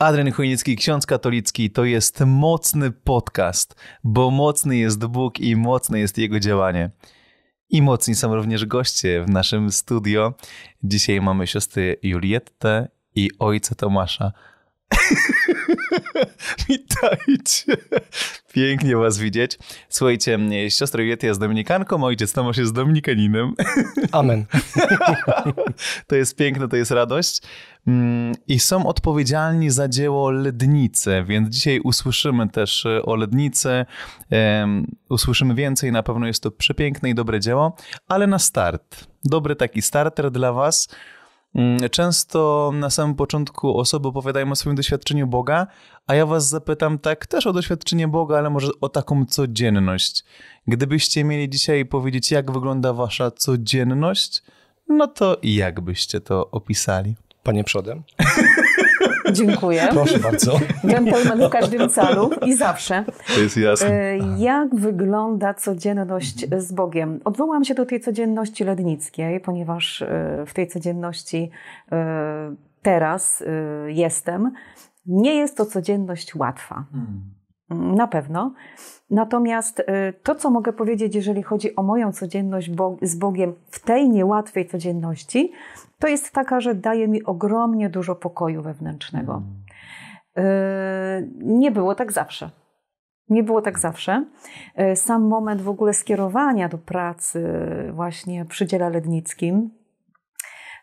Adrian Chojnicki, ksiądz katolicki, to jest mocny podcast, bo mocny jest Bóg i mocne jest Jego działanie. I mocni są również goście w naszym studio. Dzisiaj mamy siostry Julietę i ojca Tomasza. Witajcie. Pięknie was widzieć. Słuchajcie, siostra Julieta jest dominikanką, ojciec Tomasz jest dominikaninem. Amen. to jest piękne, to jest radość. Mm, I są odpowiedzialni za dzieło lednice, więc dzisiaj usłyszymy też e, o Lednicy, usłyszymy więcej, na pewno jest to przepiękne i dobre dzieło, ale na start. Dobry taki starter dla was – Mm, często na samym początku osoby opowiadają o swoim doświadczeniu Boga, a ja was zapytam tak też o doświadczenie Boga, ale może o taką codzienność. Gdybyście mieli dzisiaj powiedzieć, jak wygląda wasza codzienność, no to jak byście to opisali? Panie przodem? Dziękuję. Proszę bardzo. Gentleman w każdym calu i zawsze. To jest jasne. E, jak wygląda codzienność z Bogiem? Odwołam się do tej codzienności lednickiej, ponieważ e, w tej codzienności e, teraz jestem. Nie jest to codzienność łatwa. Hmm na pewno. Natomiast y, to, co mogę powiedzieć, jeżeli chodzi o moją codzienność z Bogiem w tej niełatwej codzienności, to jest taka, że daje mi ogromnie dużo pokoju wewnętrznego. Mm. Y, nie było tak zawsze. Nie było tak zawsze. Y, sam moment w ogóle skierowania do pracy właśnie przy dziele lednickim,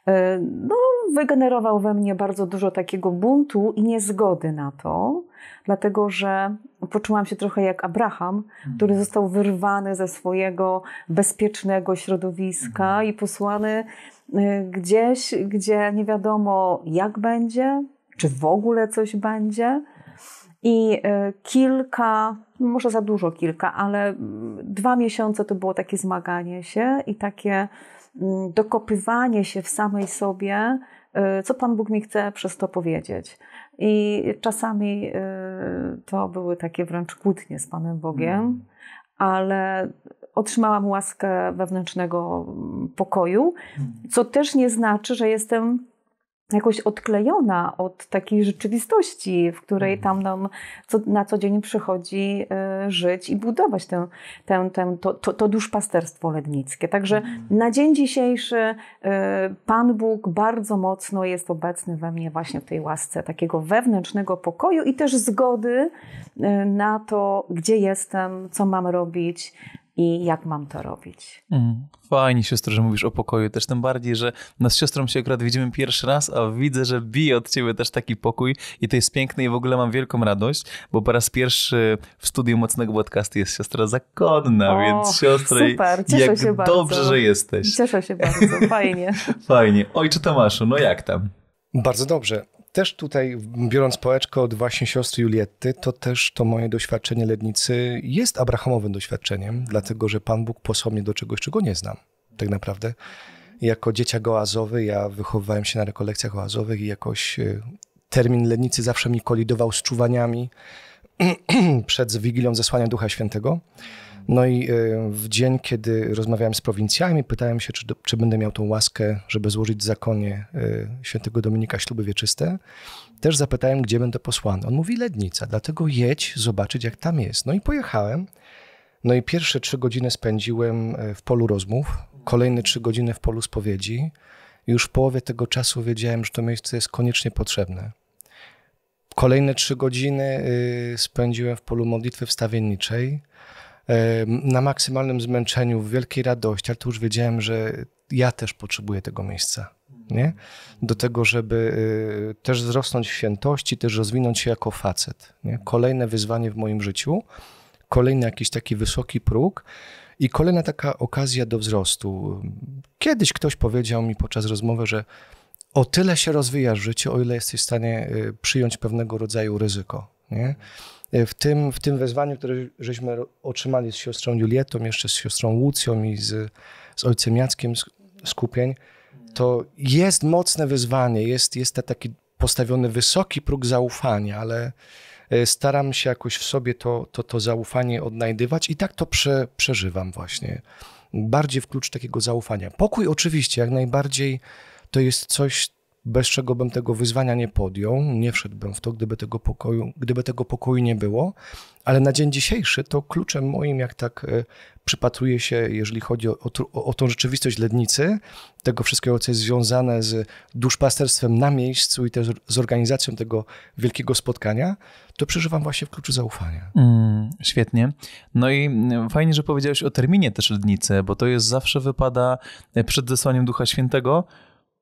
E, no, wygenerował we mnie bardzo dużo takiego buntu i niezgody na to, dlatego że poczułam się trochę jak Abraham, mhm. który został wyrwany ze swojego bezpiecznego środowiska mhm. i posłany e, gdzieś, gdzie nie wiadomo jak będzie, czy w ogóle coś będzie. I e, kilka, może za dużo kilka, ale mm, dwa miesiące to było takie zmaganie się i takie Mm, dokopywanie się w samej sobie, y, co Pan Bóg mi chce przez to powiedzieć. I czasami y, to były takie wręcz kłótnie z Panem Bogiem, mm. ale otrzymałam łaskę wewnętrznego pokoju, mm. co też nie znaczy, że jestem jakoś odklejona od takiej rzeczywistości, w której mhm. tam nam co, na co dzień przychodzi y, żyć i budować ten ten ten to, to, to duszpasterstwo lednickie. Także mhm. na dzień dzisiejszy y, Pan Bóg bardzo mocno jest obecny we mnie właśnie w tej łasce takiego wewnętrznego pokoju i też zgody y, na to, gdzie jestem, co mam robić, i jak mam to robić. Mm, fajnie, siostro, że mówisz o pokoju. Też tym bardziej, że nas no z siostrą się akurat widzimy pierwszy raz, a widzę, że bije od ciebie też taki pokój i to jest piękne i w ogóle mam wielką radość, bo po raz pierwszy w studiu Mocnego Podcastu jest siostra zakonna, o, więc siostra, super, cieszę jak się dobrze, bardzo. że jesteś. Cieszę się bardzo, fajnie. fajnie. Ojcze Tomaszu, no jak tam? Bardzo dobrze też tutaj, biorąc pałeczkę od właśnie siostry Julietty, to też to moje doświadczenie lednicy jest abrahamowym doświadczeniem, dlatego że Pan Bóg posłał mnie do czegoś, czego nie znam tak naprawdę. Jako dzieciak oazowy ja wychowywałem się na rekolekcjach oazowych i jakoś e, termin lednicy zawsze mi kolidował z czuwaniami, przed Wigilią Zesłania Ducha Świętego. No i e, w dzień, kiedy rozmawiałem z prowincjami, pytałem się, czy, czy będę miał tą łaskę, żeby złożyć zakonie e, świętego Dominika śluby wieczyste. Też zapytałem, gdzie będę posłany. On mówi Lednica, dlatego jedź zobaczyć, jak tam jest. No i pojechałem. No i pierwsze trzy godziny spędziłem e, w polu rozmów, kolejne trzy godziny w polu spowiedzi. Już w połowie tego czasu wiedziałem, że to miejsce jest koniecznie potrzebne. Kolejne trzy godziny y, spędziłem w polu modlitwy wstawienniczej. Y, na maksymalnym zmęczeniu, w wielkiej radości, ale to już wiedziałem, że ja też potrzebuję tego miejsca. Nie? Do tego, żeby y, też wzrosnąć w świętości, też rozwinąć się jako facet. Nie? Kolejne wyzwanie w moim życiu, kolejny jakiś taki wysoki próg i kolejna taka okazja do wzrostu. Kiedyś ktoś powiedział mi podczas rozmowy, że o tyle się rozwijasz w życiu, o ile jesteś w stanie y, przyjąć pewnego rodzaju ryzyko. Nie? Y, w, tym, w tym wezwaniu, które żeśmy otrzymali z siostrą Julietą, jeszcze z siostrą Łucją i z, z ojcem Jackiem z, to jest mocne wyzwanie, jest, jest taki postawiony wysoki próg zaufania, ale y, staram się jakoś w sobie to, to, to zaufanie odnajdywać i tak to prze, przeżywam właśnie. Bardziej w klucz takiego zaufania. Pokój oczywiście jak najbardziej to jest coś, bez czego bym tego wyzwania nie podjął, nie wszedłbym w to, gdyby tego pokoju, gdyby tego pokoju nie było. Ale na dzień dzisiejszy to kluczem moim, jak tak e, przypatruję się, jeżeli chodzi o, o, o tą rzeczywistość Lednicy, tego wszystkiego, co jest związane z duszpasterstwem na miejscu i też z organizacją tego wielkiego spotkania, to przeżywam właśnie w kluczu zaufania. Mm, świetnie. No i mm, fajnie, że powiedziałeś o terminie też Lednicy, bo to jest zawsze wypada e, przed zesłaniem Ducha Świętego,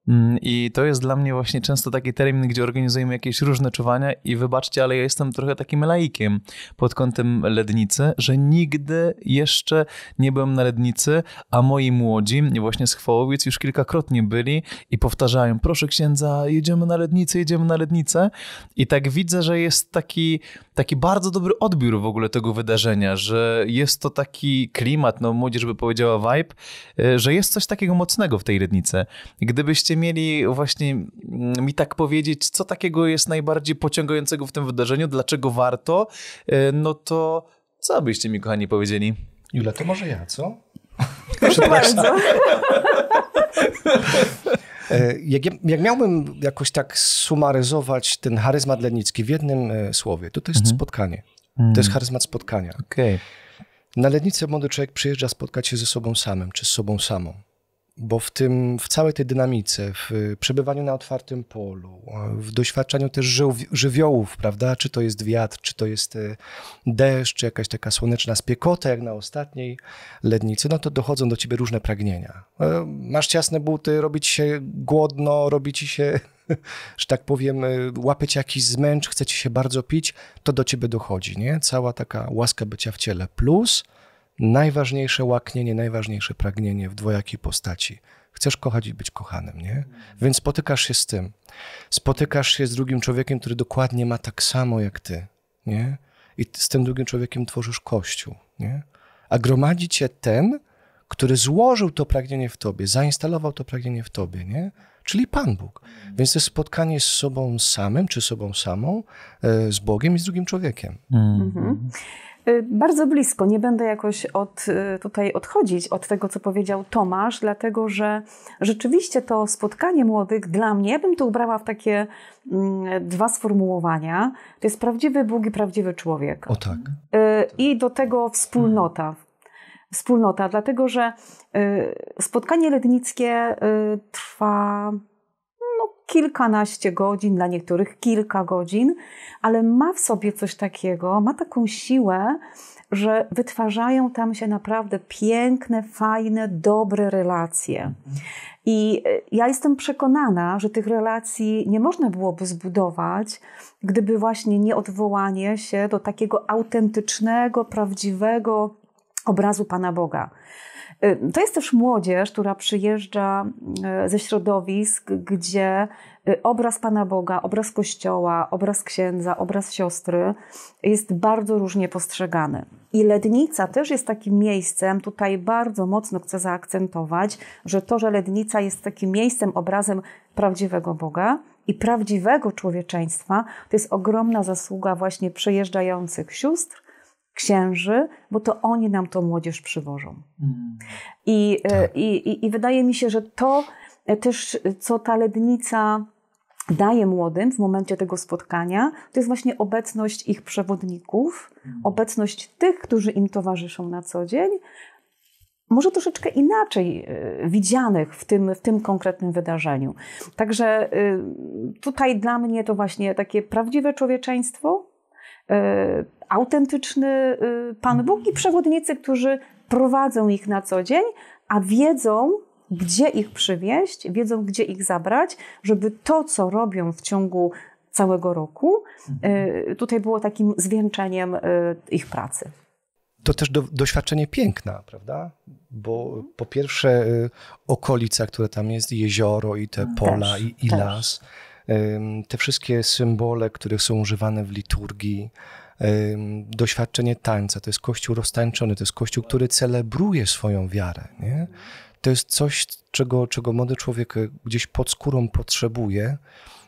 Mm, I to jest dla mnie właśnie często taki termin, gdzie organizujemy jakieś różne czuwania i wybaczcie, ale ja jestem trochę takim laikiem pod kątem lednicy, że nigdy jeszcze nie byłem na lednicy, a moi młodzi właśnie z Chwałowic już kilkakrotnie byli i powtarzają, proszę księdza, jedziemy na lednicę, jedziemy na lednicę i tak widzę, że jest taki, taki bardzo dobry odbiór w ogóle tego wydarzenia, że jest to taki klimat, no młodzież by powiedziała vibe, y, że jest coś takiego mocnego w tej lednicy. Gdybyście mieli właśnie mm, mi tak powiedzieć, co takiego jest najbardziej pociągającego w tym wydarzeniu, dlaczego warto, e, no to co byście mi, kochani, powiedzieli? Julia, to może ja, co? Proszę bardzo. E, jak, jak, miałbym jakoś tak sumaryzować ten charyzmat lednicki w jednym e, słowie, to to jest mhm. spotkanie. To jest mhm. charyzmat spotkania. Okay. Na lednicę młody człowiek przyjeżdża spotkać się ze sobą samym, czy z sobą samą bo w, tym, w całej tej dynamice, w przebywaniu na otwartym polu, w doświadczaniu też żywiołów, prawda, czy to jest wiatr, czy to jest e, deszcz, czy jakaś taka słoneczna spiekota, jak na ostatniej lednicy, no to dochodzą do ciebie różne pragnienia. E, masz ciasne buty, robi ci się głodno, robi ci się, że tak powiem, e, łapie ci jakiś zmęcz, chce ci się bardzo pić, to do ciebie dochodzi, nie? Cała taka łaska bycia w ciele. Plus najważniejsze łaknienie, najważniejsze pragnienie w dwojakiej postaci. Chcesz kochać i być kochanym, nie? Więc spotykasz się z tym. Spotykasz się z drugim człowiekiem, który dokładnie ma tak samo jak ty, nie? I z tym drugim człowiekiem tworzysz kościół, nie? A gromadzi cię ten, który złożył to pragnienie w tobie, zainstalował to pragnienie w tobie, nie? Czyli Pan Bóg. Więc to jest spotkanie z sobą samym, czy sobą samą, e, z Bogiem i z drugim człowiekiem. Mm. Mhm. Y, bardzo blisko. Nie będę jakoś od, y, tutaj odchodzić od tego, co powiedział Tomasz, dlatego że rzeczywiście to spotkanie młodych dla mnie, ja bym to ubrała w takie mm, dwa sformułowania. To jest prawdziwy Bóg i prawdziwy człowiek. O tak. Y, I do tego wspólnota. Wspólnota, dlatego że spotkanie lednickie trwa kilkanaście godzin, dla niektórych kilka godzin, ale ma w sobie coś takiego, ma taką siłę, że wytwarzają tam się naprawdę piękne, fajne, dobre relacje. I e, ja jestem przekonana, że tych relacji nie można byłoby zbudować, gdyby właśnie nie odwołanie się do takiego autentycznego, prawdziwego obrazu Pana Boga. Y, to jest też młodzież, która przyjeżdża y, ze środowisk, gdzie y, obraz Pana Boga, obraz Kościoła, obraz księdza, obraz siostry jest bardzo różnie postrzegany. I Lednica też jest takim miejscem, tutaj bardzo mocno chcę zaakcentować, że to, że Lednica jest takim miejscem, obrazem prawdziwego Boga, i prawdziwego człowieczeństwa to jest ogromna zasługa właśnie przyjeżdżających sióstr, księży, bo to oni nam tą młodzież przywożą. Mm. I, e, tak. i, i, I wydaje mi się, że to e, też, co ta lednica daje młodym w momencie tego spotkania, to jest właśnie obecność ich przewodników, mm. obecność tych, którzy im towarzyszą na co dzień, może troszeczkę inaczej e, widzianych w tym, w tym konkretnym wydarzeniu. Także tutaj dla mnie to właśnie takie prawdziwe człowieczeństwo, E, autentyczny e, Pan Bóg i przewodnicy, którzy prowadzą ich na co dzień, a wiedzą, gdzie ich przywieźć, wiedzą, gdzie ich zabrać, żeby to, co robią w ciągu całego roku, e, tutaj było takim zwieńczeniem ich pracy. To też do, doświadczenie piękna, prawda? Bo po pierwsze y, okolica, która tam jest, jezioro i te mm, pola też, i, i las te wszystkie symbole, które są używane w liturgii, doświadczenie tańca, to jest Kościół roztańczony, to jest Kościół, który celebruje swoją wiarę. Nie? To jest coś, czego, czego młody człowiek e, gdzieś pod skórą potrzebuje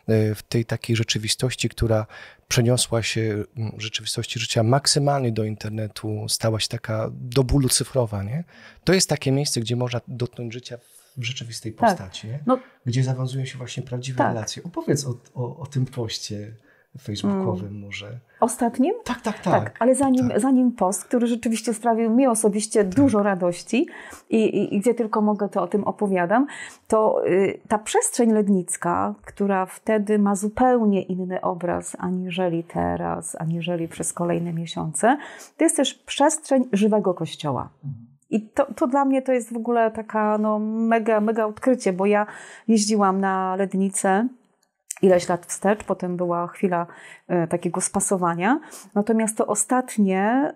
e, w tej takiej rzeczywistości, która przeniosła się rzeczywistości życia maksymalnie do internetu, stała się taka do bólu cyfrowa. Nie? To jest takie miejsce, gdzie można dotknąć życia w rzeczywistej tak. postaci, no, gdzie zawiązują się właśnie prawdziwe tak. relacje. Opowiedz o, o, o tym poście facebookowym mm. może. Ostatnim? Tak, tak, tak. tak ale zanim, tak. zanim post, który rzeczywiście sprawił mi osobiście tak. dużo radości i, i, i, gdzie tylko mogę, to o tym opowiadam, to y, ta przestrzeń lednicka, która wtedy ma zupełnie inny obraz aniżeli teraz, aniżeli przez kolejne miesiące, to jest też przestrzeń żywego kościoła. Mhm. I to, to dla mnie to jest w ogóle taka no, mega, mega odkrycie, bo ja jeździłam na lednicę ileś lat wstecz, potem była chwila e, takiego spasowania. Natomiast to ostatnie e,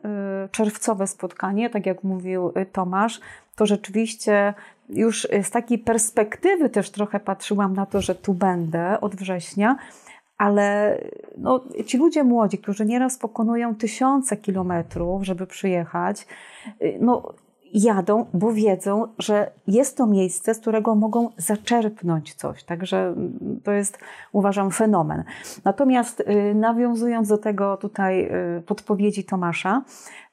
czerwcowe spotkanie, tak jak mówił e, Tomasz, to rzeczywiście już z takiej perspektywy też trochę patrzyłam na to, że tu będę od września, ale no, ci ludzie młodzi, którzy nieraz pokonują tysiące kilometrów, żeby przyjechać, no jadą, bo wiedzą, że jest to miejsce, z którego mogą zaczerpnąć coś. Także mm, to jest, uważam, fenomen. Natomiast y, nawiązując do tego tutaj y, podpowiedzi Tomasza, y,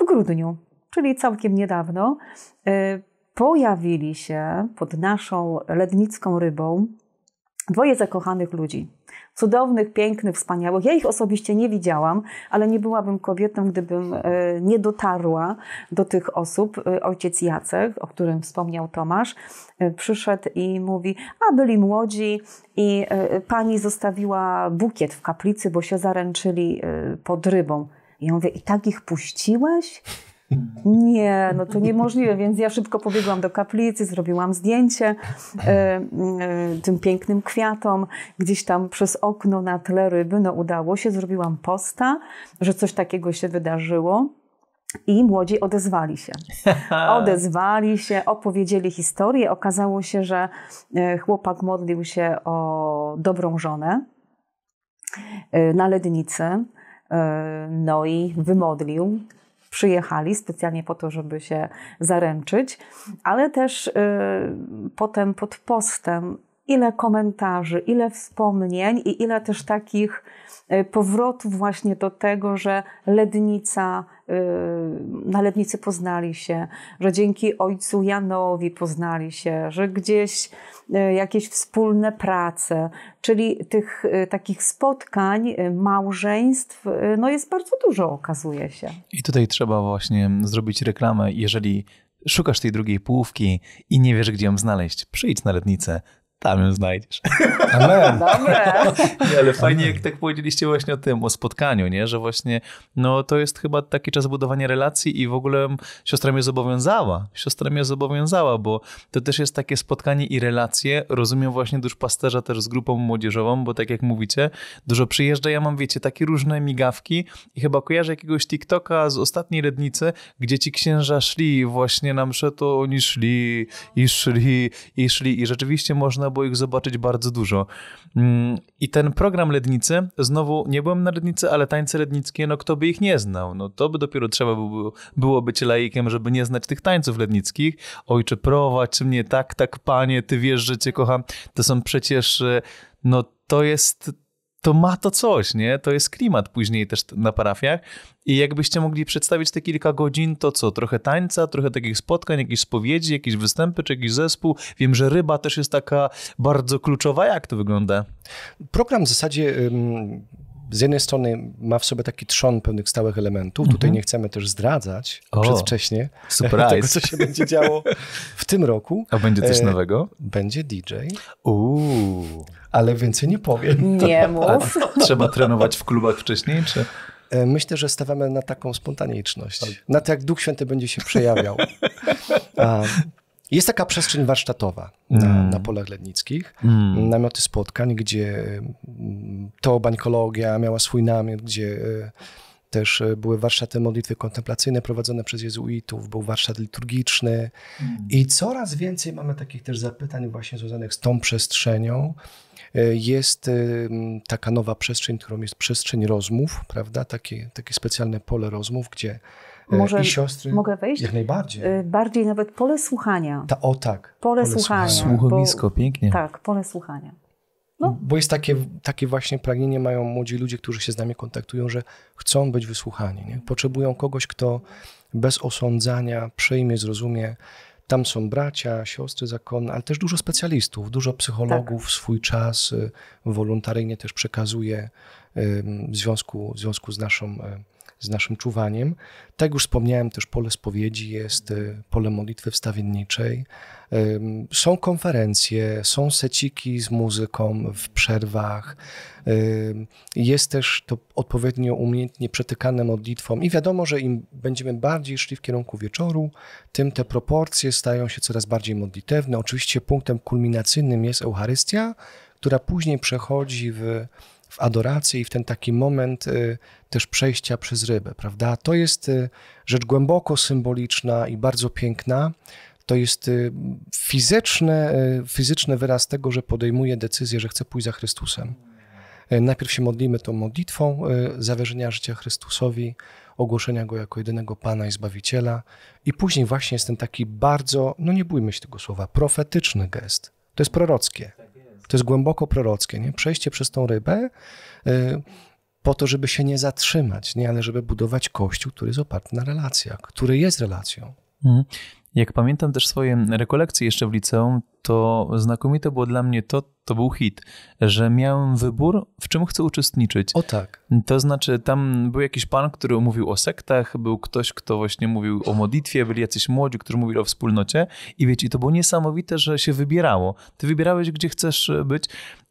w grudniu, czyli całkiem niedawno, pojawili się pod naszą lednicką rybą dwoje zakochanych ludzi cudownych, pięknych, wspaniałych. Ja ich osobiście nie widziałam, ale nie byłabym kobietą, gdybym e, nie dotarła do tych osób. E, ojciec Jacek, o którym wspomniał Tomasz, e, przyszedł i mówi, a byli młodzi i pani zostawiła bukiet w kaplicy, bo się zaręczyli pod rybą. I ja mówię, i tak ich puściłeś? Nie, no to niemożliwe, więc ja szybko pobiegłam do kaplicy, zrobiłam zdjęcie y, y, tym pięknym kwiatom, gdzieś tam przez okno na tle ryby, no udało się, zrobiłam posta, że coś takiego się wydarzyło. I młodzi odezwali się. Odezwali się, opowiedzieli historię. Okazało się, że e, chłopak modlił się o dobrą żonę na lednicy. No i wymodlił przyjechali specjalnie po to, żeby się zaręczyć, ale też y, potem pod postem ile komentarzy, ile wspomnień i ile też takich y, powrotów właśnie do tego, że lednica Y, nalednicy poznali się, że dzięki ojcu Janowi poznali się, że gdzieś y, jakieś wspólne prace, czyli tych y, takich spotkań, małżeństw, no jest bardzo dużo, okazuje się. I tutaj trzeba właśnie zrobić reklamę, jeżeli szukasz tej drugiej połówki i nie wiesz, gdzie ją znaleźć, przyjdź na letnicę, tam ją znajdziesz. Amen. Nie, ale fajnie, Amen. jak tak powiedzieliście właśnie o tym, o spotkaniu, nie? że właśnie no, to jest chyba taki czas budowania relacji i w ogóle siostra mnie zobowiązała. Siostra mnie zobowiązała, bo to też jest takie spotkanie i relacje. Rozumiem właśnie pasterza też z grupą młodzieżową, bo tak jak mówicie, dużo przyjeżdża. Ja mam, wiecie, takie różne migawki i chyba kojarzę jakiegoś TikToka z ostatniej rednicy, gdzie ci księża szli właśnie na msze, to oni szli i szli i szli i rzeczywiście można było ich zobaczyć bardzo dużo. Mm, I ten program Lednicy, znowu nie byłem na Lednicy, ale tańce lednickie, no kto by ich nie znał? No to by dopiero trzeba było, było być laikiem, żeby nie znać tych tańców lednickich. Ojcze prowadź mnie, tak, tak panie, ty wiesz, że cię kocham. To są przecież, e, no to jest to ma to coś, nie? To jest klimat później też na parafiach. I jakbyście mogli przedstawić te kilka godzin, to co? Trochę tańca, trochę takich spotkań, jakieś spowiedzi, jakieś występy czy jakiś zespół. Wiem, że ryba też jest taka bardzo kluczowa. Jak to wygląda? Program w zasadzie z jednej strony ma w sobie taki trzon pewnych stałych elementów. Mhm. Tutaj nie chcemy też zdradzać o, przedwcześnie surprise. tego, co się będzie działo w tym roku. A będzie coś e, nowego? Będzie DJ. Uuu. Ale więcej nie powiem. Nie mów. Trzeba trenować w klubach wcześniej, czy... E, myślę, że stawiamy na taką spontaniczność, tak. na to, jak Duch Święty będzie się przejawiał. A, jest taka przestrzeń warsztatowa na, mm. na polach lednickich, mm. namioty spotkań, gdzie mm, to bańkologia miała swój namiot, gdzie e, też e, były warsztaty modlitwy kontemplacyjne prowadzone przez jezuitów, był warsztat liturgiczny mm. i coraz więcej mamy takich też zapytań właśnie związanych z tą przestrzenią. E, jest taka nowa przestrzeń, którą jest przestrzeń rozmów, prawda? Takie, takie specjalne pole rozmów, gdzie E, Może, i siostry. Mogę wejść? Jak najbardziej. E, bardziej nawet pole słuchania. Ta, o tak. Pole, pole słuchania. Słuchowisko, bo, pięknie. Tak, pole słuchania. No. Bo jest takie, takie właśnie pragnienie mają młodzi ludzie, którzy się z nami kontaktują, że chcą być wysłuchani. Nie? Potrzebują kogoś, kto bez osądzania przyjmie, zrozumie. Tam są bracia, siostry zakonne, ale też dużo specjalistów, dużo psychologów tak. swój czas y, wolontaryjnie też przekazuje w związku, w związku z naszą y, z naszym czuwaniem. Tak już wspomniałem, też pole spowiedzi jest, y, pole modlitwy wstawienniczej. Są konferencje, są seciki z muzyką w przerwach. Jest też to odpowiednio umiejętnie przetykane modlitwą i wiadomo, że im będziemy bardziej szli w kierunku wieczoru, tym te proporcje stają się coraz bardziej modlitewne. Oczywiście punktem kulminacyjnym jest Eucharystia, która później przechodzi w w adorację i w ten taki moment y, też przejścia przez rybę, prawda? To jest y, rzecz głęboko symboliczna i bardzo piękna. To jest y, fizyczne, fizyczny wyraz tego, że podejmuje decyzję, że chce pójść za Chrystusem. Najpierw się modlimy tą modlitwą zawierzenia życia Chrystusowi, ogłoszenia Go jako jedynego Pana i Zbawiciela. I później właśnie jest ten taki bardzo, no nie bójmy się tego słowa, profetyczny gest. To jest prorockie. To jest głęboko prorockie, nie? Przejście przez tą rybę y, po to, żeby się nie zatrzymać, nie? ale żeby budować kościół, który jest oparty na relacjach, który jest relacją. Mhm. Jak pamiętam też swoje rekolekcje jeszcze w liceum, to znakomite było dla mnie to, to był hit, że miałem wybór, w czym chcę uczestniczyć. O tak. To znaczy, tam był jakiś pan, który mówił o sektach, był ktoś, kto właśnie mówił o modlitwie, byli jacyś młodzi, którzy mówili o wspólnocie i wiecie, i to było niesamowite, że się wybierało. Ty wybierałeś, gdzie chcesz e, być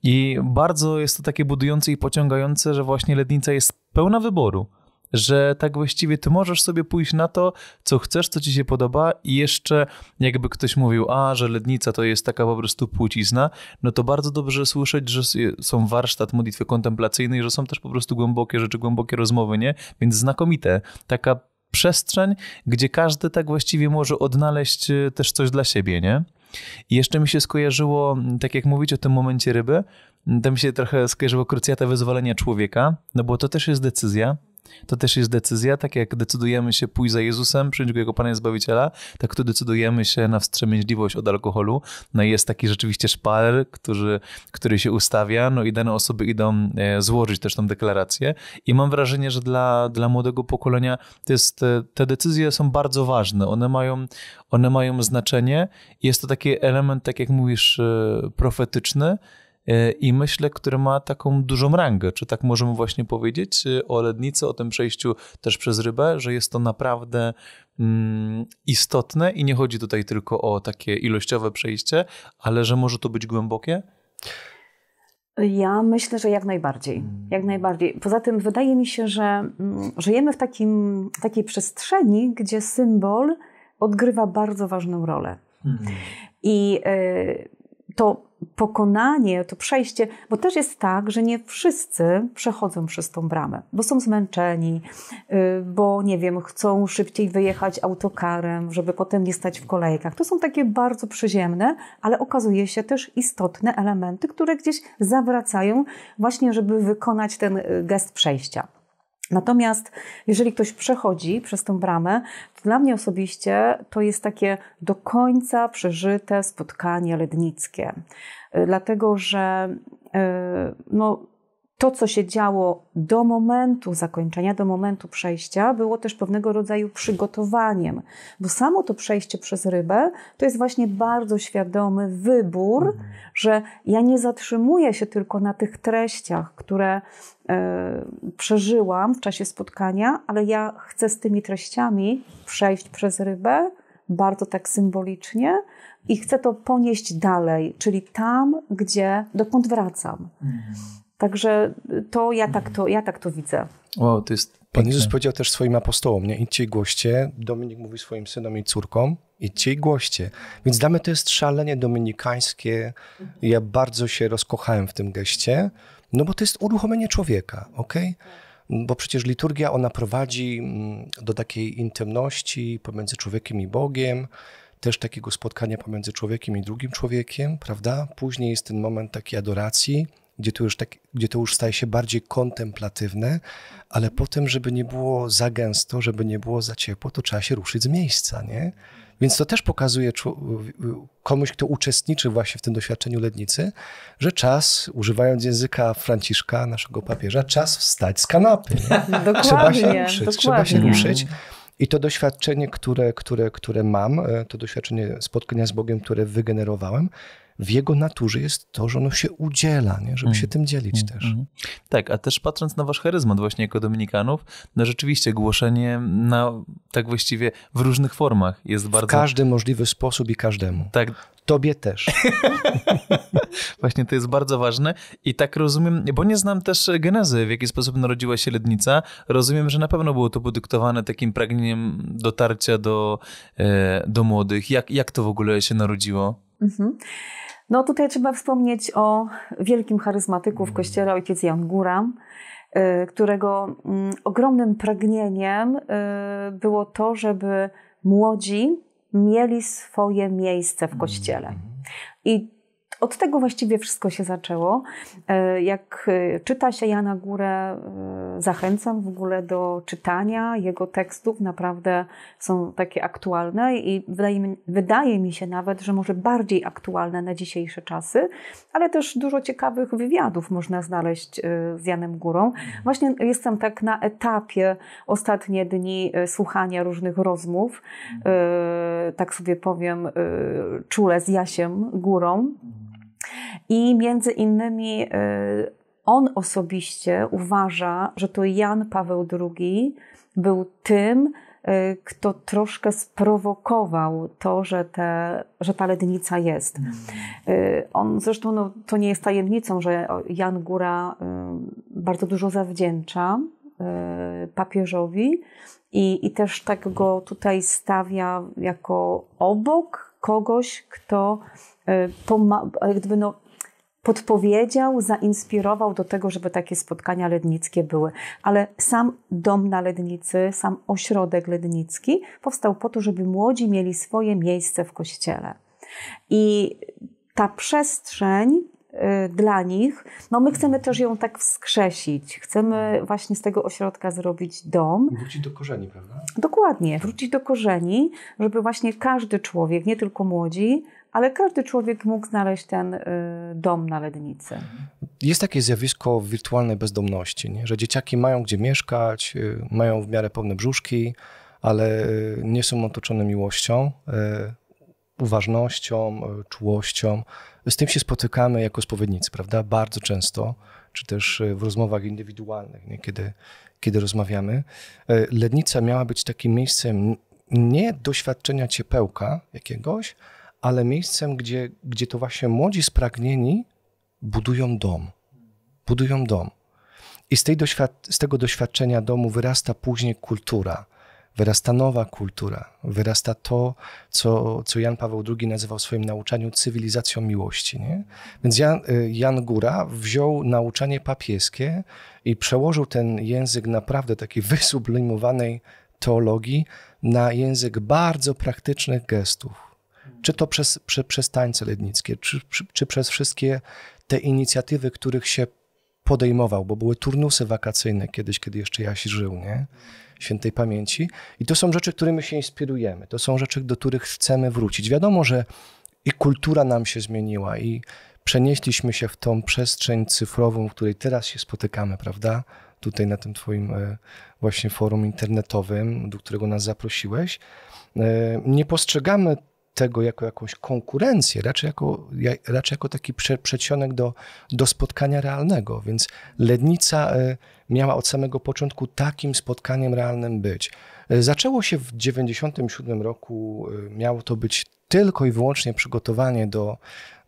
i bardzo jest to takie budujące i pociągające, że właśnie Lednica jest pełna wyboru że tak właściwie ty możesz sobie pójść na to, co chcesz, co ci się podoba i jeszcze jakby ktoś mówił, a, że lednica to jest taka po prostu płcizna, no to bardzo dobrze słyszeć, że są warsztat modlitwy kontemplacyjnej, że są też po prostu głębokie rzeczy, głębokie rozmowy, nie? Więc znakomite. Taka przestrzeń, gdzie każdy tak właściwie może odnaleźć e, też coś dla siebie, nie? I jeszcze mi się skojarzyło, tak jak mówicie o tym momencie ryby, to mi się trochę skojarzyło krucjata wyzwolenia człowieka, no bo to też jest decyzja, to też jest decyzja, tak jak decydujemy się pójść za Jezusem, przyjąć Go jako Pana i Zbawiciela, tak tu decydujemy się na wstrzemięźliwość od alkoholu. No i jest taki rzeczywiście szpaler, który, który się ustawia, no i dane osoby idą e, złożyć też tą deklarację i mam wrażenie, że dla, dla młodego pokolenia to jest, e, te decyzje są bardzo ważne, one mają, one mają znaczenie, jest to taki element, tak jak mówisz, e, profetyczny, E, i myślę, który ma taką dużą rangę. Czy tak możemy właśnie powiedzieć y, o lednicy, o tym przejściu też przez rybę, że jest to naprawdę mm, istotne i nie chodzi tutaj tylko o takie ilościowe przejście, ale że może to być głębokie? Ja myślę, że jak najbardziej. Mm. Jak najbardziej. Poza tym wydaje mi się, że mm, żyjemy w takim, takiej przestrzeni, gdzie symbol odgrywa bardzo ważną rolę. Mhm. I y, to pokonanie, to przejście, bo też jest tak, że nie wszyscy przechodzą przez tą bramę, bo są zmęczeni, y, bo nie wiem, chcą szybciej wyjechać autokarem, żeby potem nie stać w kolejkach. To są takie bardzo przyziemne, ale okazuje się też istotne elementy, które gdzieś zawracają, właśnie, żeby wykonać ten y, gest przejścia. Natomiast jeżeli ktoś przechodzi przez tą bramę, to dla mnie osobiście to jest takie do końca przeżyte spotkanie lednickie. Dlatego, że e, no, to, co się działo do momentu zakończenia, do momentu przejścia, było też pewnego rodzaju przygotowaniem, bo samo to przejście przez rybę to jest właśnie bardzo świadomy wybór, mhm. że ja nie zatrzymuję się tylko na tych treściach, które e, przeżyłam w czasie spotkania, ale ja chcę z tymi treściami przejść przez rybę bardzo tak symbolicznie i chcę to ponieść dalej, czyli tam, gdzie dokąd wracam. Mhm. Także to ja tak to, ja tak to widzę. Wow, to jest. Pan Jezus powiedział też swoim apostołom, nie? Idźcie i głoście. Dominik mówi swoim synom i córkom, idźcie i głoście. Więc dla mnie to jest szalenie dominikańskie. Ja bardzo się rozkochałem w tym geście, no bo to jest uruchomienie człowieka, ok? Bo przecież liturgia, ona prowadzi mm, do takiej intymności pomiędzy człowiekiem i Bogiem, też takiego spotkania pomiędzy człowiekiem i drugim człowiekiem, prawda? Później jest ten moment takiej adoracji, gdzie to już, tak, gdzie to już staje się bardziej kontemplatywne, ale potem, żeby nie było za gęsto, żeby nie było za ciepło, to trzeba się ruszyć z miejsca, nie? Więc to też pokazuje komuś, kto uczestniczy właśnie w tym doświadczeniu lednicy, że czas, używając języka Franciszka, naszego papieża, czas wstać z kanapy. Dokładnie, trzeba się ruszyć, dokładnie. trzeba się ruszyć. I to doświadczenie, które, które, które mam, e, to doświadczenie spotkania z Bogiem, które wygenerowałem, w jego naturze jest to, że ono się udziela, nie? żeby się mm. tym dzielić mm, też. Mm. Tak, a też patrząc na wasz charyzmat właśnie jako dominikanów, no rzeczywiście głoszenie na, tak właściwie w różnych formach jest bardzo... W każdy możliwy sposób i każdemu. Tak, Tobie też. Właśnie to jest bardzo ważne i tak rozumiem, bo nie znam też genezy, w jaki sposób narodziła się lednica. Rozumiem, że na pewno było to podyktowane takim pragnieniem dotarcia do, e, do młodych. Jak, jak to w ogóle się narodziło? Mhm. No tutaj trzeba wspomnieć o wielkim charyzmatyku w mm. kościele ojciec Jan Góra, y, którego mm, ogromnym pragnieniem y, było to, żeby młodzi mieli swoje miejsce w kościele. Mhm. I od tego właściwie wszystko się zaczęło. E, jak e, czyta się Jana górę, e, zachęcam w ogóle do czytania jego tekstów. Naprawdę są takie aktualne i wydaje mi, wydaje mi się nawet, że może bardziej aktualne na dzisiejsze czasy, ale też dużo ciekawych wywiadów można znaleźć z Janem Górą. Właśnie jestem tak na etapie ostatnie dni słuchania różnych rozmów, tak sobie powiem, czule z Jasiem Górą. I między innymi y, on osobiście uważa, że to Jan Paweł II był tym, y, kto troszkę sprowokował to, że, te, że ta lednica jest. Mm. Y, on zresztą no, to nie jest tajemnicą, że Jan Góra bardzo dużo zawdzięcza papieżowi i, i też tak go tutaj stawia jako obok kogoś, kto jak e, gdyby no, podpowiedział, zainspirował do tego, żeby takie spotkania lednickie były. Ale sam dom na Lednicy, sam ośrodek lednicki powstał po to, żeby młodzi mieli swoje miejsce w kościele. I ta przestrzeń e, dla nich, no my chcemy też ją tak wskrzesić. Chcemy właśnie z tego ośrodka zrobić dom. Wrócić do korzeni, prawda? Dokładnie, wrócić do korzeni, żeby właśnie każdy człowiek, nie tylko młodzi, ale każdy człowiek mógł znaleźć ten y, dom na lednicy. Jest takie zjawisko wirtualnej bezdomności, nie? że dzieciaki mają gdzie mieszkać, y, mają w miarę pełne brzuszki, ale y, nie są otoczone miłością, uważnością, czułością. Z tym się spotykamy jako spowiednicy, prawda? Bardzo często, czy też w rozmowach indywidualnych, nie? Kiedy, kiedy rozmawiamy. Lednica miała być takim miejscem nie doświadczenia ciepełka jakiegoś, ale miejscem, gdzie, gdzie to właśnie młodzi spragnieni budują dom. Budują dom. I z, tej doświad- z tego doświadczenia domu wyrasta później kultura, wyrasta nowa kultura, wyrasta to, co, co Jan Paweł II nazywał w swoim nauczaniu cywilizacją miłości. Nie? Więc Jan, y, Jan Góra wziął nauczanie papieskie i przełożył ten język naprawdę takiej wysublimowanej teologii na język bardzo praktycznych gestów czy to przez, przy, przez tańce lednickie, czy, czy, czy przez wszystkie te inicjatywy, których się podejmował, bo były turnusy wakacyjne kiedyś, kiedy jeszcze Jaś żył, nie? Świętej pamięci. I to są rzeczy, którymi się inspirujemy. To są rzeczy, do których chcemy wrócić. Wiadomo, że i kultura nam się zmieniła i przenieśliśmy się w tą przestrzeń cyfrową, w której teraz się spotykamy, prawda? Tutaj na tym twoim e, właśnie forum internetowym, do którego nas zaprosiłeś. E, nie postrzegamy tego jako jakąś konkurencję, raczej jako, raczej jako taki prze, przedsionek do, do spotkania realnego. Więc Lednica e, miała od samego początku takim spotkaniem realnym być. E, zaczęło się w 1997 roku, e, miało to być tylko i wyłącznie przygotowanie do,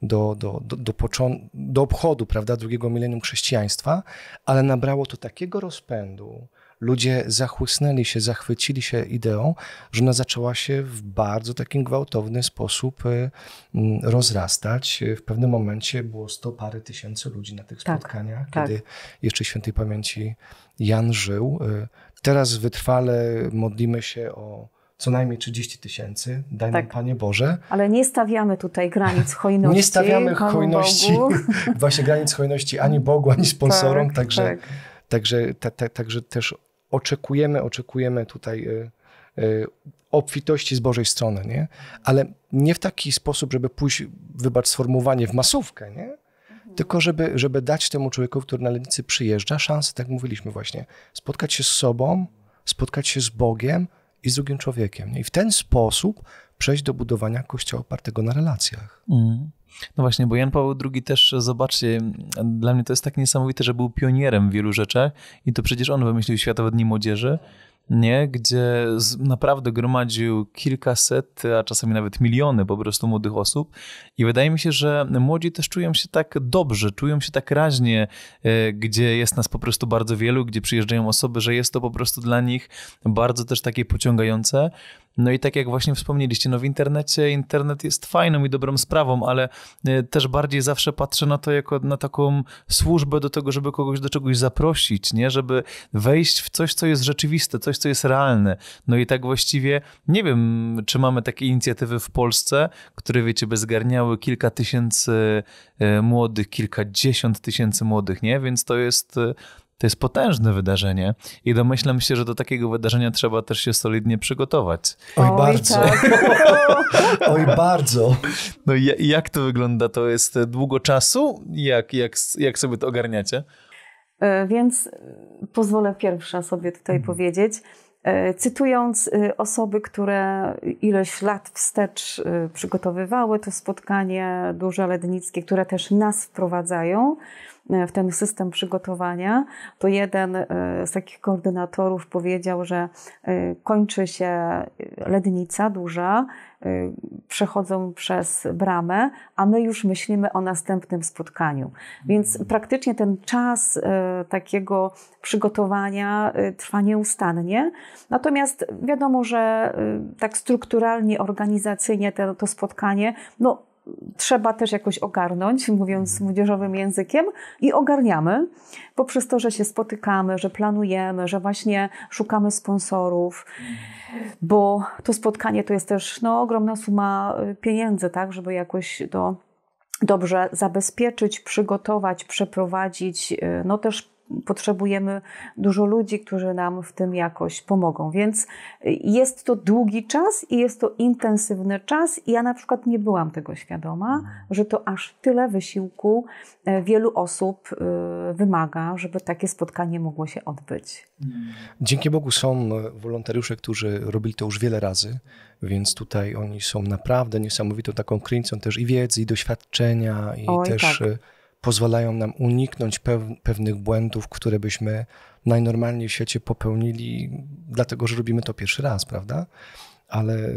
do, do, do, do, do obchodu prawda, drugiego milenium chrześcijaństwa, ale nabrało to takiego rozpędu, ludzie zachłysnęli się, zachwycili się ideą, że ona zaczęła się w bardzo takim gwałtowny sposób y, mm, rozrastać. W pewnym momencie było sto parę tysięcy ludzi na tych tak, spotkaniach, tak, kiedy jeszcze świętej pamięci Jan żył. Y, teraz wytrwale modlimy się o co najmniej 30 tysięcy. Daj tak. nam, Panie Boże. Ale nie stawiamy tutaj granic hojności. Nie stawiamy Panu hojności, Bogu. właśnie granic hojności ani Bogu, ani tak, sponsorom. Tak, także, tak. także, ta, ta, także też oczekujemy, oczekujemy tutaj y, y, obfitości z Bożej strony, nie? Ale nie w taki sposób, żeby pójść, wybacz sformułowanie, w masówkę, nie? Mhm. tylko żeby, żeby dać temu człowiekowi, który na Lenicy przyjeżdża, szansę, tak mówiliśmy właśnie, spotkać się z sobą, spotkać się z Bogiem i z drugim człowiekiem. I w ten sposób przejść do budowania kościoła opartego na relacjach. Mm. No właśnie, bo Jan Paweł II też, zobaczcie, dla mnie to jest tak niesamowite, że był pionierem w wielu rzeczach i to przecież on wymyślił Światowe Dni Młodzieży, nie? gdzie naprawdę gromadził kilkaset, a czasami nawet miliony po prostu młodych osób. I wydaje mi się, że młodzi też czują się tak dobrze, czują się tak raźnie, e, gdzie jest nas po prostu bardzo wielu, gdzie przyjeżdżają osoby, że jest to po prostu dla nich bardzo też takie pociągające. No i tak jak właśnie wspomnieliście, no w internecie internet jest fajną i dobrą sprawą, ale e, też bardziej zawsze patrzę na to jako na taką służbę do tego, żeby kogoś do czegoś zaprosić, nie? Żeby wejść w coś, co jest rzeczywiste, coś, co jest realne. No i tak właściwie nie wiem, czy mamy takie inicjatywy w Polsce, które wiecie, by zgarniały kilka tysięcy e, młodych, kilkadziesiąt tysięcy młodych, nie? Więc to jest e, to jest potężne wydarzenie i domyślam się, że do takiego wydarzenia trzeba też się solidnie przygotować. Oj, bardzo. Tak. Oj bardzo. No i jak to wygląda? To jest długo czasu? Jak, jak, jak sobie to ogarniacie? E, więc e, pozwolę pierwsza sobie tutaj mhm. powiedzieć. E, cytując osoby, które ileś lat wstecz przygotowywały to spotkanie duże lednickie, które też nas wprowadzają, E, w ten system przygotowania, to jeden e, z takich koordynatorów powiedział, że e, kończy się lednica duża, przechodzą przez bramę, a my już myślimy o następnym spotkaniu. Więc mhm. praktycznie ten czas takiego przygotowania trwa nieustannie. Natomiast wiadomo, że tak strukturalnie, organizacyjnie to, to spotkanie, no trzeba też jakoś ogarnąć, mówiąc mhm. młodzieżowym językiem, i ogarniamy poprzez to, że się spotykamy, że planujemy, że właśnie szukamy sponsorów, mhm. bo to spotkanie to jest też no, ogromna suma y, pieniędzy, tak, żeby jakoś to dobrze zabezpieczyć, przygotować, przeprowadzić, y, no też potrzebujemy dużo ludzi, którzy nam w tym jakoś pomogą. Więc y, jest to długi czas i jest to intensywny czas. I ja na przykład nie byłam tego świadoma, że to aż tyle wysiłku e, wielu osób y, wymaga, żeby takie spotkanie mogło się odbyć. Dzięki Bogu są wolontariusze, którzy robili to już wiele razy, więc tutaj oni są naprawdę niesamowitą taką krynicą też i wiedzy, i doświadczenia, i Oj, też tak. Y, pozwalają nam uniknąć pewnych błędów, które byśmy najnormalniej w świecie popełnili, dlatego że robimy to pierwszy raz, prawda? Ale e,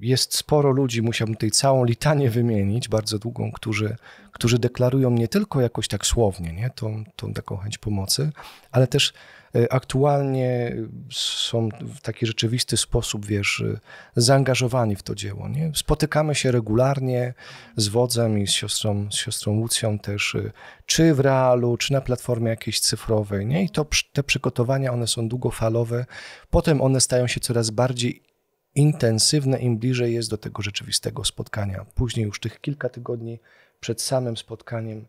jest sporo ludzi, musiałbym tutaj całą litanię wymienić, bardzo długą, którzy, którzy deklarują nie tylko jakoś tak słownie nie? Tą, tą taką chęć pomocy, ale też E, aktualnie są w taki rzeczywisty sposób, wiesz, e, zaangażowani w to dzieło. Nie? Spotykamy się regularnie z wodzem i z siostrą, z siostrą Lucją też, e, czy w realu, czy na platformie jakiejś cyfrowej. Nie? I to, te przygotowania, one są długofalowe. Potem one stają się coraz bardziej intensywne, im bliżej jest do tego rzeczywistego spotkania. Później już tych kilka tygodni przed samym spotkaniem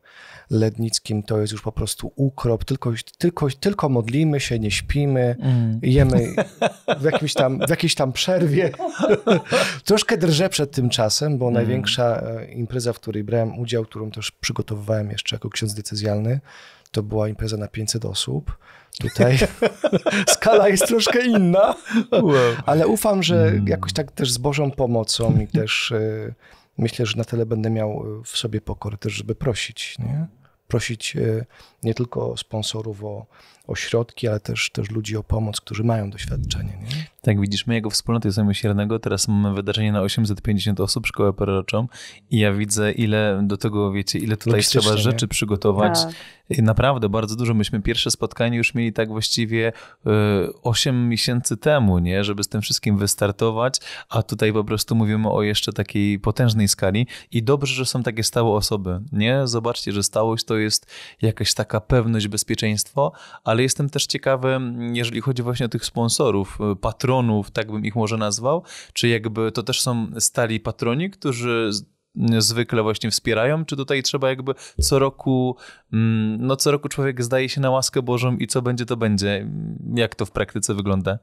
lednickim to jest już po prostu ukrop, tylko, tylko, tylko modlimy się, nie śpimy, mm. jemy w, jakimś tam, w jakiejś tam przerwie. Troszkę drżę przed tym czasem, bo mm. największa e, impreza, w której brałem udział, którą też przygotowywałem jeszcze jako ksiądz decyzjalny, to była impreza na 500 osób. Tutaj skala jest troszkę inna, ale ufam, że mm. jakoś tak też z Bożą pomocą i też e, myślę, że na tyle będę miał e, w sobie pokory też, żeby prosić, nie? Prosić e, nie tylko sponsorów o, ośrodki, ale też, też ludzi o pomoc, którzy mają doświadczenie. Nie? Tak, widzisz, my jako wspólnoty Siernego teraz mamy wydarzenie na 850 osób, szkołę proroczą i ja widzę ile do tego, wiecie, ile tutaj trzeba rzeczy przygotować. Tak. Naprawdę bardzo dużo. Myśmy pierwsze spotkanie już mieli tak właściwie 8 e, miesięcy temu, nie? Żeby z tym wszystkim wystartować, a tutaj po prostu mówimy o jeszcze takiej potężnej skali i dobrze, że są takie stałe osoby, nie? Zobaczcie, że stałość to jest jakaś taka pewność, bezpieczeństwo, ale ale jestem też ciekawy, mm, jeżeli chodzi właśnie o tych sponsorów, e, patronów, tak bym ich może nazwał, czy jakby to też są stali patroni, którzy mm, zwykle właśnie wspierają, czy tutaj trzeba jakby co roku, mm, no co roku człowiek zdaje się na łaskę Bożą i co będzie, to będzie. Jak to w praktyce wygląda?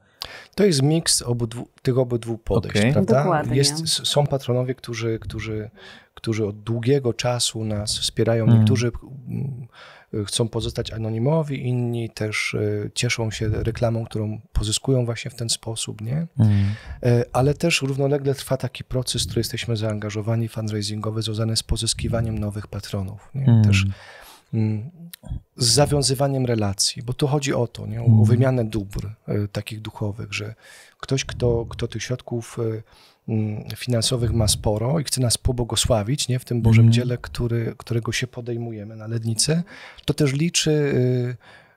To jest miks obu tych obydwu podejść, okay. prawda? Dokładnie. Jest, są patronowie, którzy, którzy, którzy od długiego czasu nas wspierają. Niektórzy mm chcą pozostać anonimowi, inni też e, cieszą się reklamą, którą pozyskują właśnie w ten sposób, nie? Mm. E, ale też równolegle trwa taki proces, w który jesteśmy zaangażowani, fundraisingowy, związany z pozyskiwaniem nowych patronów, nie? Mm. Też mm, z zawiązywaniem relacji, bo tu chodzi o to, nie? o mm. wymianę dóbr e, takich duchowych, że ktoś, kto, kto tych środków Mm, finansowych ma sporo i chce nas pobłogosławić nie, w tym Bożym mm. dziele, który, którego się podejmujemy na lednicy, to też liczy,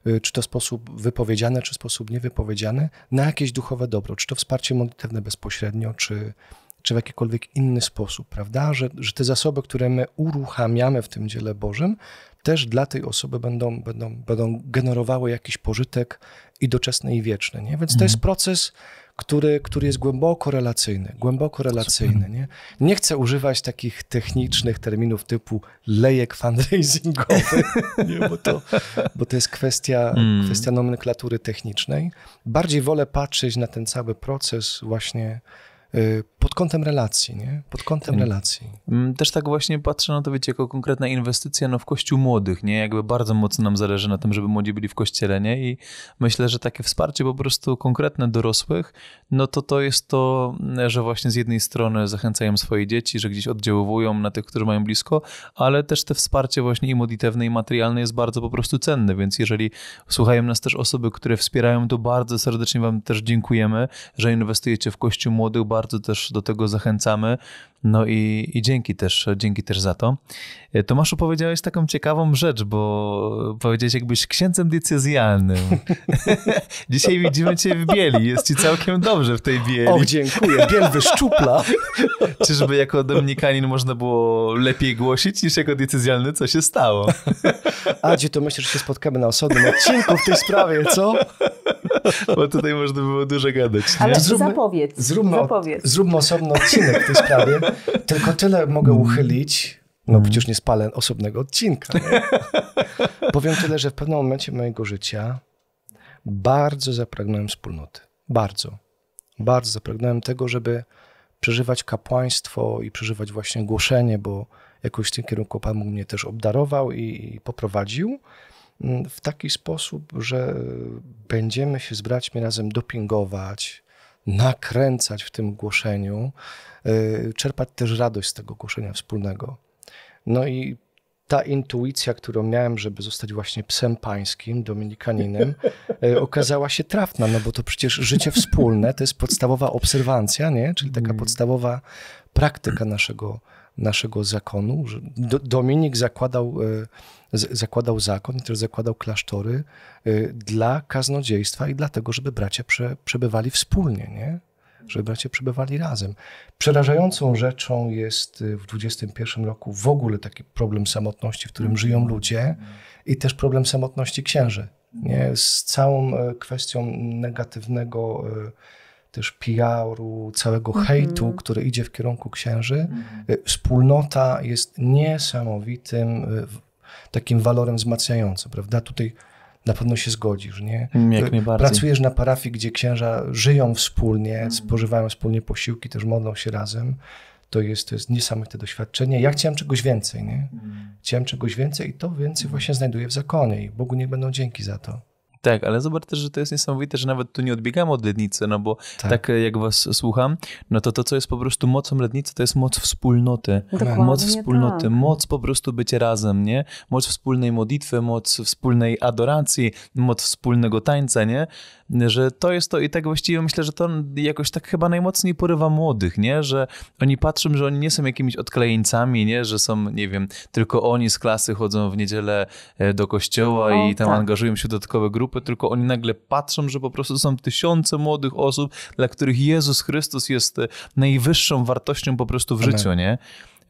y, y, czy to sposób wypowiedziany, czy sposób niewypowiedziany, na jakieś duchowe dobro, czy to wsparcie modlitewne bezpośrednio, czy, czy w jakikolwiek inny sposób, prawda? Że, że te zasoby, które my uruchamiamy w tym dziele Bożym, też dla tej osoby będą, będą, będą generowały jakiś pożytek i doczesny, i wieczny. Nie? Więc to jest mhm. proces który, który jest głęboko relacyjny, głęboko relacyjny. Nie? nie chcę używać takich technicznych terminów typu lejek fundraisingowy, nie? Bo, to, bo to jest kwestia, mm. kwestia nomenklatury technicznej. Bardziej wolę patrzeć na ten cały proces właśnie Y, pod kątem relacji, nie? Pod kątem mm. relacji. Mm, też tak właśnie patrzę na to, wiecie, jako konkretna inwestycja no, w kościół młodych, nie? Jakby bardzo mocno nam zależy na tym, żeby młodzi byli w kościele, nie? I myślę, że takie wsparcie po prostu konkretne dorosłych, no to to jest to, że właśnie z jednej strony zachęcają swoje dzieci, że gdzieś oddziaływują na tych, którzy mają blisko, ale też te wsparcie właśnie i modlitewne, i materialne jest bardzo po prostu cenne, więc jeżeli słuchają nas też osoby, które wspierają, to bardzo serdecznie wam też dziękujemy, że inwestujecie w kościół młodych, bardzo bardzo też do tego zachęcamy. No i, i dzięki też, dzięki też za to. E, Tomaszu, powiedziałeś taką ciekawą rzecz, bo powiedziałeś jakbyś księdzem decyzjalnym. Dzisiaj widzimy cię w bieli, jest ci całkiem dobrze w tej bieli. O, dziękuję, biel wyszczupla. Czyżby jako dominikanin można było lepiej głosić niż jako decyzjalny, co się stało? Adziu, to myślę, że się spotkamy na osobnym odcinku w tej sprawie, co? Bo tutaj można było dużo gadać. Nie? Ale zróbmy, zapowiedz, zróbmy, zapowiedz. O, zróbmy osobny odcinek w tej sprawie. Tylko tyle mogę mm. uchylić, no hmm. przecież nie spalę osobnego odcinka. Powiem tyle, że w pewnym momencie mojego życia bardzo zapragnąłem wspólnoty. Bardzo. Bardzo zapragnąłem tego, żeby przeżywać kapłaństwo i przeżywać właśnie głoszenie, bo jakoś w tym kierunku Pan mnie też obdarował i, i poprowadził. Mm, w taki sposób, że będziemy się z braćmi razem dopingować, nakręcać w tym głoszeniu, y, czerpać też radość z tego głoszenia wspólnego. No i ta intuicja, którą miałem, żeby zostać właśnie psem pańskim, dominikaninem, y, okazała się trafna, no bo to przecież życie wspólne to jest podstawowa obserwacja, nie? czyli taka mm. podstawowa praktyka naszego naszego zakonu. Dominik zakładał, e, zakładał zakon, też zakładał klasztory e, dla kaznodziejstwa i dlatego, żeby bracia prze, przebywali wspólnie, nie? żeby bracia przebywali razem. Przerażającą rzeczą jest e, w XXI roku w ogóle taki problem samotności, w którym żyją mhm. ludzie i też problem samotności księży. Nie? Z całą kwestią negatywnego też PR-u, całego mhm. hejtu, mm -hmm. który idzie w kierunku księży. Mm -hmm. Wspólnota jest niesamowitym y, takim walorem wzmacniającym, prawda? Tutaj na pewno się zgodzisz, nie? Mm, jak y, Pracujesz na parafii, gdzie księża żyją wspólnie, mm. spożywają wspólnie posiłki, też modlą się razem. To jest, to jest niesamowite doświadczenie. Ja chciałem czegoś więcej, nie? Mhm. Chciałem czegoś więcej i to więcej mhm. właśnie znajduję w zakonie i Bogu niech będą dzięki za to. Tak, ale zobacz też, że to jest niesamowite, że nawet tu nie odbiegamy od lednicy, no bo tak. tak, e, jak was słucham, no to to, co jest po prostu mocą lednicy, to jest moc wspólnoty. Dokładnie moc tak. wspólnoty, tak. moc po prostu bycia razem, nie? Moc wspólnej modlitwy, moc wspólnej adoracji, moc wspólnego tańca, nie? że to jest to i tak właściwie myślę, że to jakoś tak chyba najmocniej porywa młodych, nie? Że oni patrzą, że oni nie są jakimiś odklejeńcami, nie? Że są, nie wiem, tylko oni z klasy chodzą w niedzielę e, do kościoła no, i tam tak. angażują się w dodatkowe grupy, tylko oni nagle patrzą, że po prostu są tysiące młodych osób, dla których Jezus Chrystus jest e, najwyższą wartością po prostu w życiu, nie?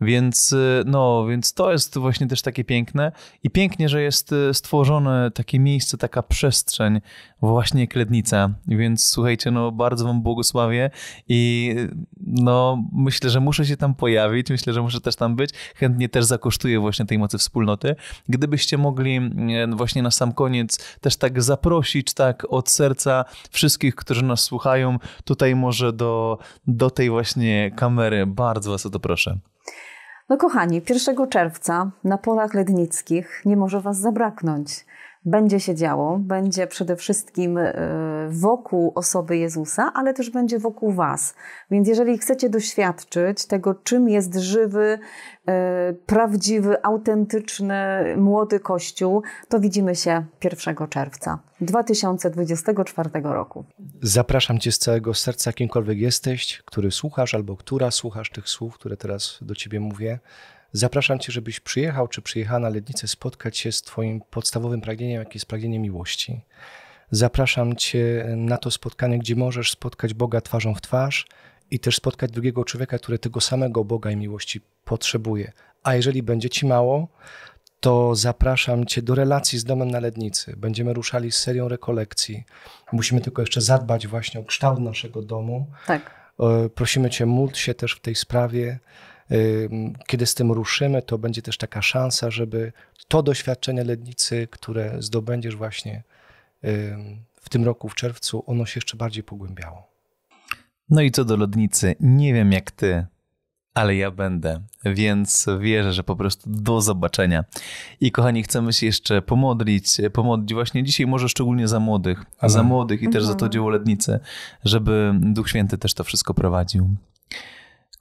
Więc, y, no, więc to jest właśnie też takie piękne i pięknie, że jest y, stworzone takie miejsce, taka przestrzeń, właśnie Klednica. Więc słuchajcie, no bardzo wam błogosławię i no myślę, że muszę się tam pojawić, myślę, że muszę też tam być. Chętnie też zakosztuję właśnie tej mocy wspólnoty. Gdybyście mogli y, właśnie na sam koniec też tak zaprosić tak od serca wszystkich, którzy nas słuchają, tutaj może do, do tej właśnie kamery. Bardzo was o to proszę. No kochani, 1 czerwca na polach lednickich nie może Was zabraknąć będzie się działo, będzie przede wszystkim e, wokół osoby Jezusa, ale też będzie wokół Was. Więc jeżeli chcecie doświadczyć tego, czym jest żywy, e, prawdziwy, autentyczny, młody Kościół, to widzimy się 1 czerwca 2024 roku. Zapraszam Cię z całego serca, kimkolwiek jesteś, który słuchasz albo która słuchasz tych słów, które teraz do Ciebie mówię. Zapraszam Cię, żebyś przyjechał czy przyjechała na Lednicę spotkać się z Twoim podstawowym pragnieniem, jakie jest pragnienie miłości. Zapraszam Cię na to spotkanie, gdzie możesz spotkać Boga twarzą w twarz i też spotkać drugiego człowieka, który tego samego Boga i miłości potrzebuje. A jeżeli będzie Ci mało, to zapraszam Cię do relacji z domem na Lednicy. Będziemy ruszali z serią rekolekcji. Musimy tylko jeszcze zadbać właśnie o kształt naszego domu. Tak. E, prosimy Cię, módl się też w tej sprawie kiedy z tym ruszymy, to będzie też taka szansa, żeby to doświadczenie lednicy, które zdobędziesz właśnie w tym roku, w czerwcu, ono się jeszcze bardziej pogłębiało. No i co do lodnicy, nie wiem jak ty, ale ja będę, więc wierzę, że po prostu do zobaczenia. I kochani, chcemy się jeszcze pomodlić, pomodlić właśnie dzisiaj może szczególnie za młodych, Amen. za młodych i też za to mhm. dzieło Lednicy, żeby Duch Święty też to wszystko prowadził.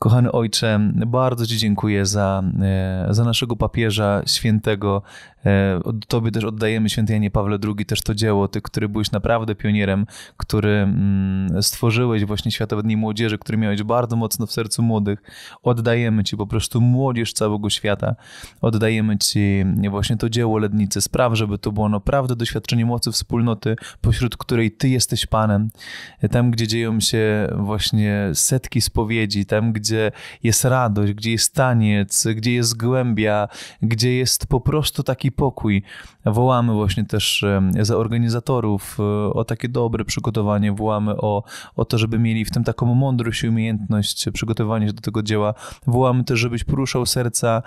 Kochany Ojcze, bardzo Ci dziękuję za, e, za naszego papieża świętego E, Tobie też oddajemy święty Janie Pawle II też to dzieło, ty, który byłeś naprawdę pionierem, który mm, stworzyłeś właśnie Światowe Dni Młodzieży, który miałeś bardzo mocno w sercu młodych. Oddajemy Ci po prostu młodzież całego świata. Oddajemy Ci właśnie to dzieło Lednicy. Spraw, żeby to było naprawdę doświadczenie mocy wspólnoty, pośród której Ty jesteś Panem. Tam, gdzie dzieją się właśnie setki spowiedzi, tam, gdzie jest radość, gdzie jest taniec, gdzie jest głębia, gdzie jest po prostu taki pokój. Wołamy właśnie też za organizatorów e, o takie dobre przygotowanie, wołamy o, o to, żeby mieli w tym taką mądrość i umiejętność przygotowania się do tego dzieła. Wołamy też, żebyś poruszał serca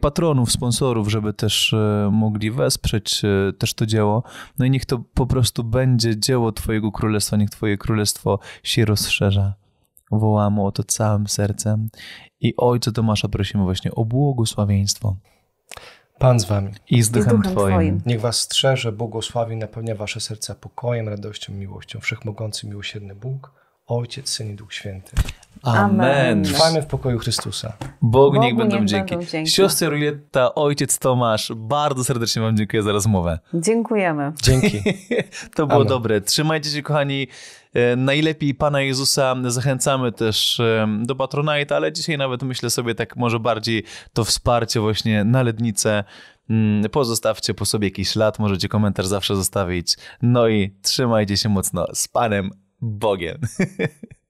patronów, sponsorów, żeby też e, mogli wesprzeć e, też to dzieło. No i niech to po prostu będzie dzieło Twojego królestwa, niech Twoje królestwo się rozszerza wołamy o to całym sercem. I Ojca Tomasza prosimy właśnie o błogosławieństwo. Pan z wami i z duchem, I duchem twoim. twoim. Niech was strzeże, błogosławi, napełnia wasze serca pokojem, radością, miłością. Wszechmogący, miłosierny Bóg, Ojciec, Syn i Duch Święty. Amen. Trwajmy w pokoju Chrystusa. Bogu, niech będą niech dzięki. Będą dzięki. Siostry ojciec Tomasz, bardzo serdecznie wam dziękuję za rozmowę. Dziękujemy. Dzięki. to było Amen. dobre. Trzymajcie się, kochani. E, najlepiej Pana Jezusa zachęcamy też e, do Patronite, ale dzisiaj nawet myślę sobie tak może bardziej to wsparcie właśnie na Lednicę. Mm, pozostawcie po sobie jakiś ślad, możecie komentarz zawsze zostawić. No i trzymajcie się mocno z Panem. bugging